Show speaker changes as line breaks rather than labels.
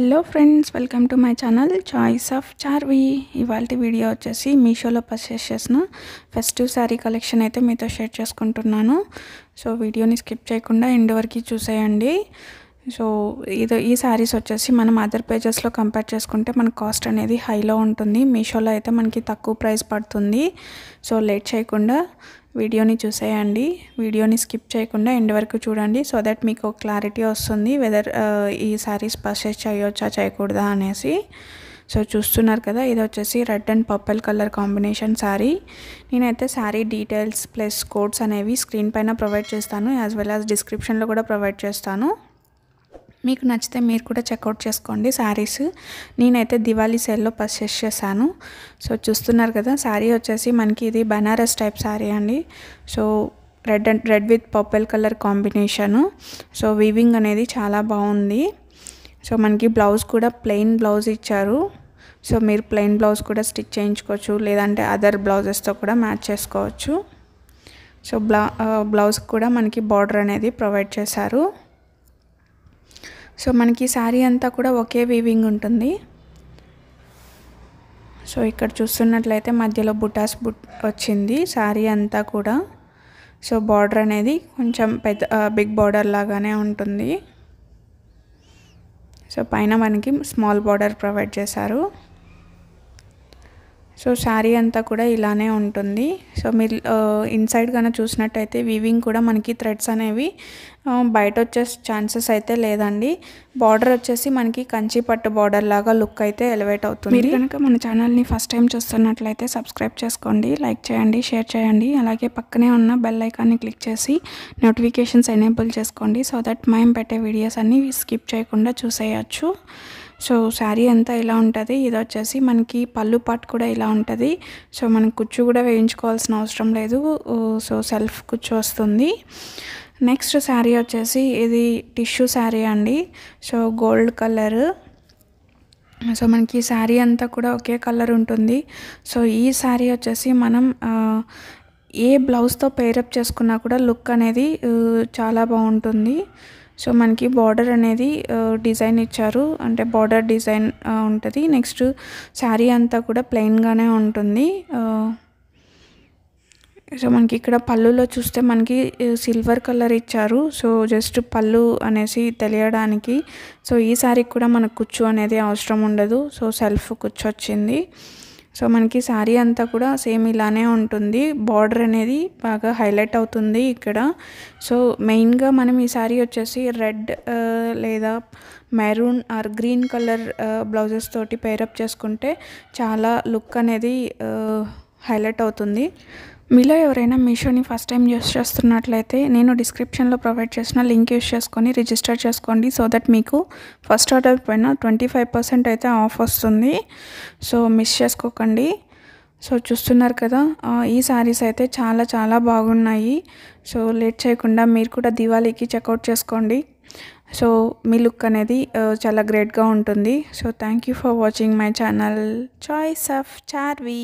hello friends welcome to my channel choice of Charvi ఇవాళ video వచ్చేసి మీషోలో పర్చేస్ చేసిన ఫెస్టివ్ శారీ కలెక్షన్ అయితే మీతో షేర్ చేసుకుంటున్నాను సో వీడియోని స్కిప్ చేయకుండా ఎండ్ వరకు చూసేయండి సో ఇది ఈ శారీస్ వచ్చేసి మనం అదర్ పేజెస్లో కంపేర్ చేసుకుంటే మన కాస్ట్ అనేది హైలో ఉంటుంది మీషోలో అయితే మనకి తక్కువ ప్రైస్ పడుతుంది సో లేట్ చేయకుండా వీడియోని చూసేయండి వీడియోని స్కిప్ చేయకుండా ఎండ్ వరకు చూడండి సో దట్ మీకు క్లారిటీ వస్తుంది వెదర్ uh, ఈ శారీస్ పర్చేస్ చేయొచ్చా చేయకూడదా అనేసి సో చూస్తున్నారు కదా ఇది వచ్చేసి red and purple colour combination sari నేనైతే శారీ డీటెయిల్స్ ప్లస్ కోడ్స్ అనేవి స్క్రీన్ పైన ప్రొవైడ్ చేస్తాను యాజ్ వెల్ యాజ్ డిస్క్రిప్షన్లో కూడా ప్రొవైడ్ చేస్తాను మీకు నచ్చితే మీరు కూడా చెక్అవుట్ చేసుకోండి శారీస్ నేనైతే దివాళీ సేల్లో పర్చేస్ చేశాను సో చూస్తున్నారు కదా శారీ వచ్చేసి మనకి ఇది బనారస్ టైప్ శారీ అండి so red and red with purple colour combination so weaving అనేది చాలా బాగుంది సో మనకి బ్లౌజ్ కూడా ప్లెయిన్ బ్లౌజ్ ఇచ్చారు సో మీరు ప్లెయిన్ బ్లౌజ్ కూడా స్టిచ్ చేయించుకోవచ్చు లేదంటే అదర్ బ్లౌజెస్తో కూడా మ్యాచ్ చేసుకోవచ్చు సో బ్లౌ బ్లౌజ్ కూడా మనకి బార్డర్ అనేది ప్రొవైడ్ చేశారు సో మనకి శారీ అంతా కూడా ఒకే వీవింగ్ ఉంటుంది సో ఇక్కడ చూస్తున్నట్లయితే మధ్యలో బుటాస్ బుట్ వచ్చింది శారీ అంతా కూడా సో బార్డర్ అనేది కొంచెం పెద్ద బిగ్ బార్డర్ లాగానే ఉంటుంది సో పైన మనకి స్మాల్ బార్డర్ ప్రొవైడ్ చేశారు సో శారీ అంతా కూడా ఇలానే ఉంటుంది సో మీరు ఇన్సైడ్ కన్నా చూసినట్టయితే వీవింగ్ కూడా మనకి థ్రెడ్స్ అనేవి బయట వచ్చే ఛాన్సెస్ అయితే లేదండి బార్డర్ వచ్చేసి మనకి కంచి పట్టు బార్డర్ లాగా లుక్ అయితే ఎలివేట్ అవుతుంది మీరు కనుక మన ఛానల్ని ఫస్ట్ టైం చూస్తున్నట్లయితే సబ్స్క్రైబ్ చేసుకోండి లైక్ చేయండి షేర్ చేయండి అలాగే పక్కనే ఉన్న బెల్ ఐకాన్ని క్లిక్ చేసి నోటిఫికేషన్స్ ఎనేబుల్ చేసుకోండి సో దట్ మేము పెట్టే వీడియోస్ అన్నీ స్కిప్ చేయకుండా చూసేయచ్చు సో శారీ అంతా ఇలా ఉంటుంది ఇది వచ్చేసి మనకి పళ్ళు పాటు కూడా ఇలా ఉంటుంది సో మనం కుచ్చు కూడా వేయించుకోవాల్సిన అవసరం లేదు సో సెల్ఫ్ కుచ్చు వస్తుంది నెక్స్ట్ శారీ వచ్చేసి ఇది టిష్యూ శారీ అండి సో గోల్డ్ కలర్ సో మనకి శారీ అంతా కూడా ఒకే కలర్ ఉంటుంది సో ఈ శారీ వచ్చేసి మనం ఏ బ్లౌజ్తో పేరప్ చేసుకున్నా కూడా లుక్ అనేది చాలా బాగుంటుంది సో మనకి బార్డర్ అనేది డిజైన్ ఇచ్చారు అంటే బార్డర్ డిజైన్ ఉంటుంది నెక్స్ట్ శారీ అంతా కూడా ప్లెయిన్గానే ఉంటుంది సో మనకి ఇక్కడ పళ్ళులో చూస్తే మనకి సిల్వర్ కలర్ ఇచ్చారు సో జస్ట్ పళ్ళు అనేసి తెలియడానికి సో ఈ శారీకి కూడా మనకు కూర్చో అనేది అవసరం ఉండదు సో సెల్ఫ్ కూర్చొచ్చింది సో మనకి శారీ అంతా కూడా సేమ్ ఇలానే ఉంటుంది బార్డర్ అనేది బాగా హైలైట్ అవుతుంది ఇక్కడ సో మెయిన్గా మనం ఈ శారీ వచ్చేసి రెడ్ లేదా maroon or green colour blouses తోటి పేరప్ చేసుకుంటే చాలా లుక్ అనేది హైలైట్ అవుతుంది మీలో ఎవరైనా మీషోని ఫస్ట్ టైం యూస్ చేస్తున్నట్లయితే నేను డిస్క్రిప్షన్లో ప్రొవైడ్ చేసిన లింక్ యూస్ చేసుకొని రిజిస్టర్ చేసుకోండి సో దట్ మీకు ఫస్ట్ ఆర్డర్ పైన ట్వంటీ ఫైవ్ పర్సెంట్ అయితే ఆఫ్ వస్తుంది సో మిస్ చేసుకోకండి సో చూస్తున్నారు కదా ఈ శారీస్ అయితే చాలా చాలా బాగున్నాయి సో లేట్ చేయకుండా మీరు కూడా దివాళీకి చెక్అవుట్ చేసుకోండి సో మీ లుక్ అనేది చాలా గ్రేట్గా ఉంటుంది so thank you for watching my channel choice of చార్వీ